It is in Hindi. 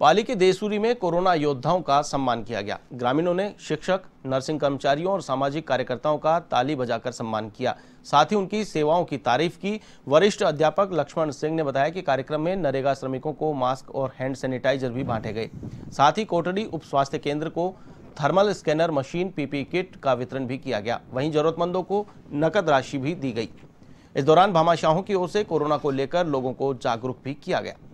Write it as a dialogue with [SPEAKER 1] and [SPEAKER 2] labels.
[SPEAKER 1] पाली के देसूरी में कोरोना योद्धाओं का सम्मान किया गया ग्रामीणों ने शिक्षक नर्सिंग कर्मचारियों और सामाजिक कार्यकर्ताओं का ताली बजाकर सम्मान किया साथ ही उनकी सेवाओं की तारीफ की वरिष्ठ अध्यापक लक्ष्मण सिंह ने बताया कि कार्यक्रम में नरेगा श्रमिकों को मास्क और हैंड सैनिटाइजर भी बांटे गए साथ ही कोटड़ी उप स्वास्थ्य केंद्र को thermal scanner machine PP kit का वितरण भी किया गया वहीं जरूरतमंदों को नकद राशि भी दी गई इस दौरान भामाशाहों की ओर से कोरोना को लेकर लोगों को जागरूक भी किया गया